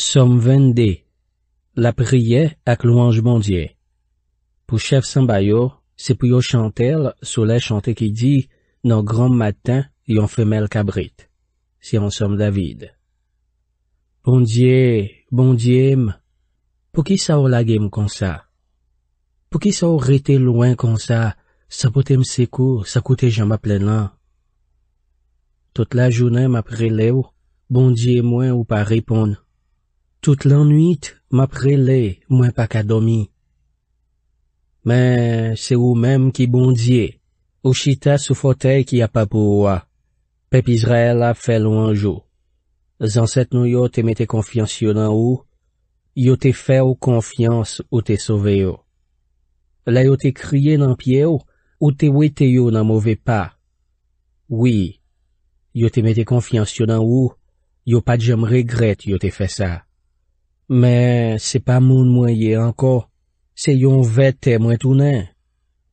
Som vende, la priye ak louange bondye. Po chef san bayo, se pou yo chantele, sou la chante ki di, nan gran matan yon femel kabrit. Se yon som davide. Bondye, bondye m, pou ki sa ou lagye m konsa? Po ki sa ou rete louan konsa, sa potem se kou, sa koute jama plen lan? Tot la jounen m apre le ou, bondye mwen ou pa repon. Tout l'anuit m'apre le, mwen pa ka domi. Men, se ou menm ki bondye, ou chita sou fotey ki apapouwa, pepizre la fe lou anjou. Zanset nou yo te mette konfians yo nan ou, yo te fe ou konfians ou te sove yo. La yo te kriye nan pie ou, ou te wete yo nan mouve pa. Oui, yo te mette konfians yo nan ou, yo pat jom regrete yo te fe sa. Mè, se pa moun mwen ye anko, se yon vetè mwen tounen.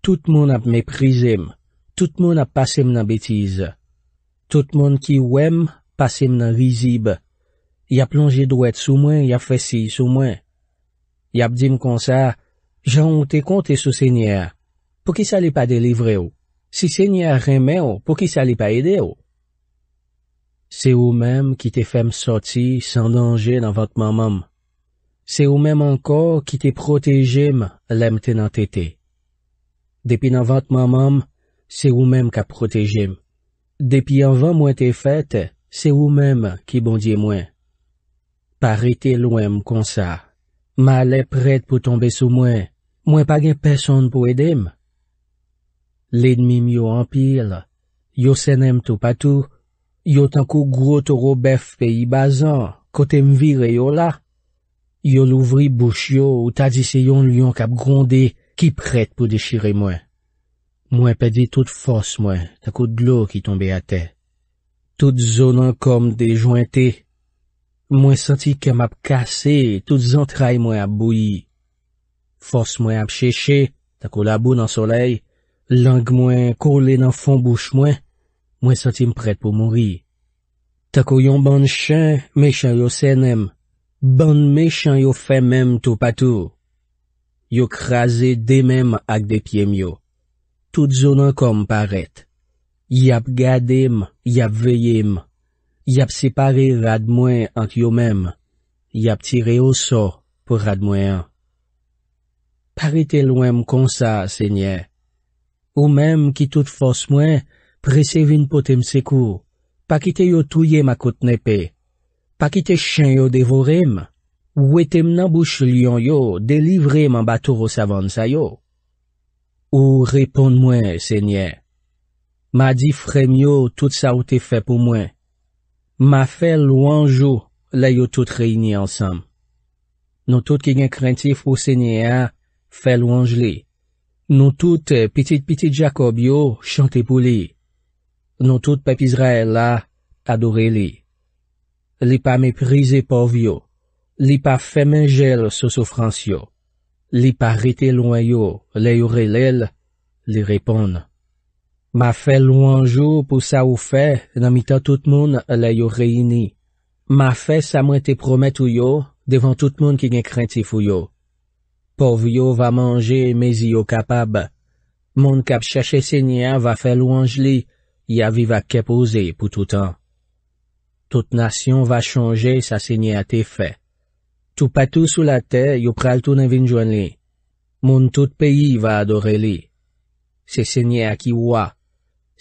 Tout moun ap me prizim, tout moun ap pasim nan betiz. Tout moun ki wèm pasim nan vizib. Ya plonje dwet sou mwen, ya fwesi sou mwen. Ya bdim konsa, jan ou te konti sou sènyèr, pou ki sali pa delivre ou. Si sènyèr remè ou, pou ki sali pa ede ou. Se ou mèm ki te fèm soti san danje nan vatman mèm. Se ou menm ankor ki te protejim lem te nan tete. Depi nan vant mamam, se ou menm ka protejim. Depi an vant mwen te fete, se ou menm ki bondye mwen. Parite lwem konsa. Ma ale pred pou tombe sou mwen. Mwen pa gen peson pou edem. Lenmim yo anpil. Yo senem tou patou. Yo tankou gro toro bef pe i bazan. Kote mvire yo la. Yon louvri bouch yo ou ta di se yon lyon kap gronde ki prete pou dechire mwen. Mwen pedi tout fos mwen tak ou glou ki tombe a te. Tout zonan kom dejointe. Mwen santi kem ap kase tout zantray mwen ap bouye. Fos mwen ap cheche tak ou labou nan soley. Lang mwen kole nan fon bouch mwen. Mwen santi mprete pou mouri. Tak ou yon ban chan me chan yo senem. Bande mechan yo fèm mèm tou patou. Yo krasè demèm ak depyèm yo. Tout zonan kom paret. Yap gadèm, yap veyèm. Yap separe rad mwen ankyo mèm. Yap tire yo so pou rad mwen. Parete lwèm konsa, sènyè. Ou mèm ki tout fòs mwen, presevin potèm sekou. Pakite yo touye makouten epè. Pa ki te chen yo devorem, ou etem nan bouch lyon yo, delivreman batouro savan sa yo. Ou repon mwen, sènyè. Ma di fremyo tout sa ou te fe pou mwen. Ma fe louange yo, la yo tout reyini ansam. Non tout ki gen krentif ou sènyè a, fe louange li. Non tout pitit-pitit eh, Jacob yo, chante pou li. Non tout pepizra el la, adore li. Li pa meprize pov yo, li pa fe menjel sou soufrans yo. Li pa rite lwen yo, le yo relel, li repon. Ma fe lwen jo pou sa ou fe, nan mi ta tout moun le yo reyni. Ma fe sa mwen te promet ou yo, devan tout moun ki gen krenti fou yo. Pov yo va manje, me zio kapab. Moun kap chache se nye va fe lwen jli, ya vi va kepoze pou tout an. Tout nasyon va chanje sa sènyè a te fè. Tou patou sou la tè, yo pral tou nan vinjouan li. Moun tout peyi va adore li. Se sènyè a ki wwa.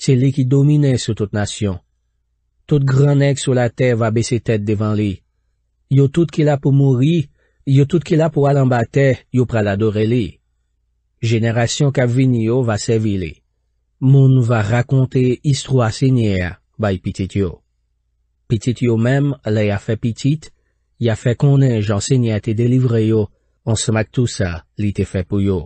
Se li ki domine sou tout nasyon. Tout granèk sou la tè va bese tèd devan li. Yo tout ki la pou mouri, yo tout ki la pou alan ba tè, yo pral adore li. Jeneration ka vin yo va sevi li. Moun va rakonte isro a sènyè a bay pitit yo. Pitit yo menm le ya fe pitit, ya fe konen jansenye te delivre yo, an seman tout sa li te fe pou yo.